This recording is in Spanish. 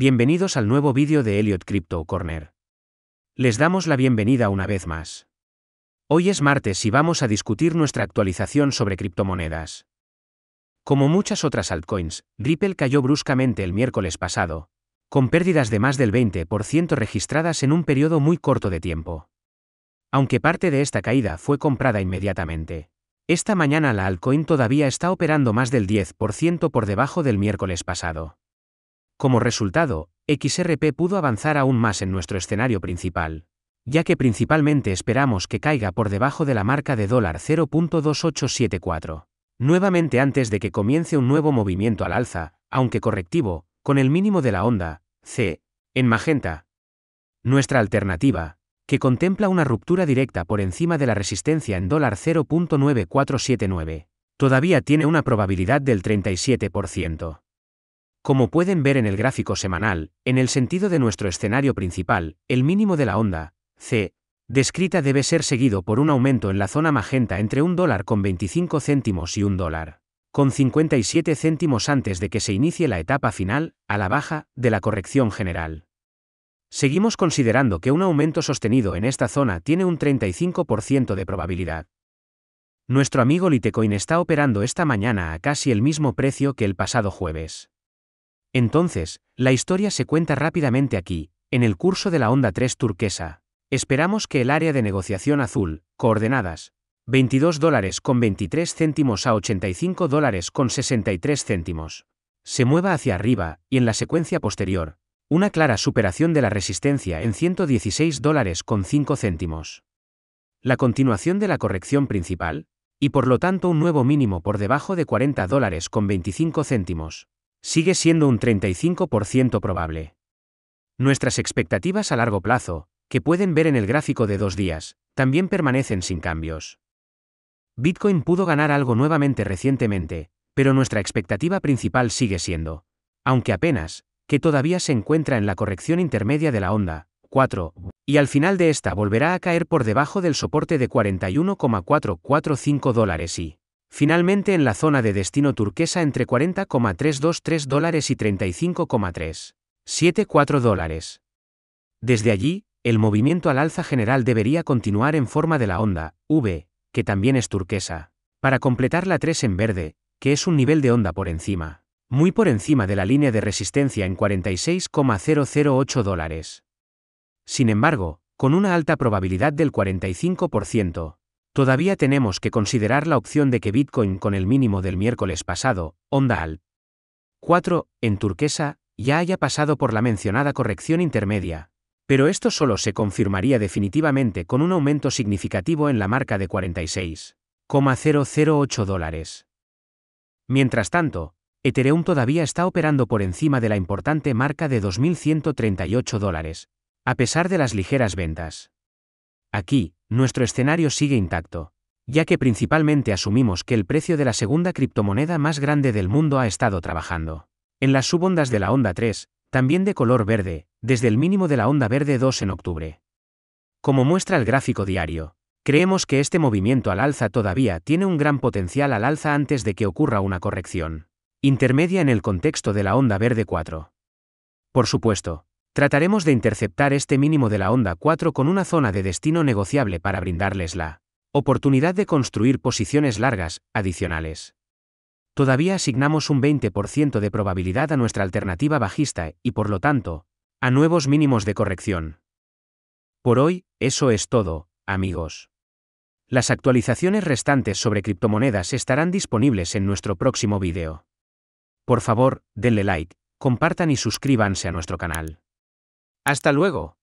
Bienvenidos al nuevo vídeo de Elliot Crypto Corner. Les damos la bienvenida una vez más. Hoy es martes y vamos a discutir nuestra actualización sobre criptomonedas. Como muchas otras altcoins, Ripple cayó bruscamente el miércoles pasado, con pérdidas de más del 20% registradas en un periodo muy corto de tiempo. Aunque parte de esta caída fue comprada inmediatamente. Esta mañana la altcoin todavía está operando más del 10% por debajo del miércoles pasado. Como resultado, XRP pudo avanzar aún más en nuestro escenario principal, ya que principalmente esperamos que caiga por debajo de la marca de dólar 0.2874. Nuevamente antes de que comience un nuevo movimiento al alza, aunque correctivo, con el mínimo de la onda, C, en magenta. Nuestra alternativa, que contempla una ruptura directa por encima de la resistencia en dólar 0.9479, todavía tiene una probabilidad del 37%. Como pueden ver en el gráfico semanal, en el sentido de nuestro escenario principal, el mínimo de la onda, C, descrita debe ser seguido por un aumento en la zona magenta entre un dólar con 25 céntimos y un dólar con 57 céntimos antes de que se inicie la etapa final, a la baja, de la corrección general. Seguimos considerando que un aumento sostenido en esta zona tiene un 35% de probabilidad. Nuestro amigo Litecoin está operando esta mañana a casi el mismo precio que el pasado jueves. Entonces, la historia se cuenta rápidamente aquí, en el curso de la onda 3 turquesa. Esperamos que el área de negociación azul, coordenadas, 22 dólares con 23 céntimos a 85 dólares con 63 céntimos, se mueva hacia arriba, y en la secuencia posterior, una clara superación de la resistencia en 116 dólares con 5 céntimos. La continuación de la corrección principal, y por lo tanto un nuevo mínimo por debajo de 40 dólares con 25 céntimos, sigue siendo un 35% probable. Nuestras expectativas a largo plazo, que pueden ver en el gráfico de dos días, también permanecen sin cambios. Bitcoin pudo ganar algo nuevamente recientemente, pero nuestra expectativa principal sigue siendo, aunque apenas, que todavía se encuentra en la corrección intermedia de la onda, 4, y al final de esta volverá a caer por debajo del soporte de 41,445 dólares y, Finalmente en la zona de destino turquesa entre 40,323 dólares y 35,374 dólares. Desde allí, el movimiento al alza general debería continuar en forma de la onda, V, que también es turquesa, para completar la 3 en verde, que es un nivel de onda por encima, muy por encima de la línea de resistencia en 46,008 dólares. Sin embargo, con una alta probabilidad del 45%, Todavía tenemos que considerar la opción de que Bitcoin con el mínimo del miércoles pasado, onda al 4, en turquesa, ya haya pasado por la mencionada corrección intermedia, pero esto solo se confirmaría definitivamente con un aumento significativo en la marca de 46,008 dólares. Mientras tanto, Ethereum todavía está operando por encima de la importante marca de 2.138 dólares, a pesar de las ligeras ventas. Aquí, nuestro escenario sigue intacto, ya que principalmente asumimos que el precio de la segunda criptomoneda más grande del mundo ha estado trabajando. En las subondas de la onda 3, también de color verde, desde el mínimo de la onda verde 2 en octubre. Como muestra el gráfico diario, creemos que este movimiento al alza todavía tiene un gran potencial al alza antes de que ocurra una corrección. Intermedia en el contexto de la onda verde 4. Por supuesto, Trataremos de interceptar este mínimo de la onda 4 con una zona de destino negociable para brindarles la oportunidad de construir posiciones largas, adicionales. Todavía asignamos un 20% de probabilidad a nuestra alternativa bajista y por lo tanto, a nuevos mínimos de corrección. Por hoy, eso es todo, amigos. Las actualizaciones restantes sobre criptomonedas estarán disponibles en nuestro próximo vídeo. Por favor, denle like, compartan y suscríbanse a nuestro canal. Hasta luego.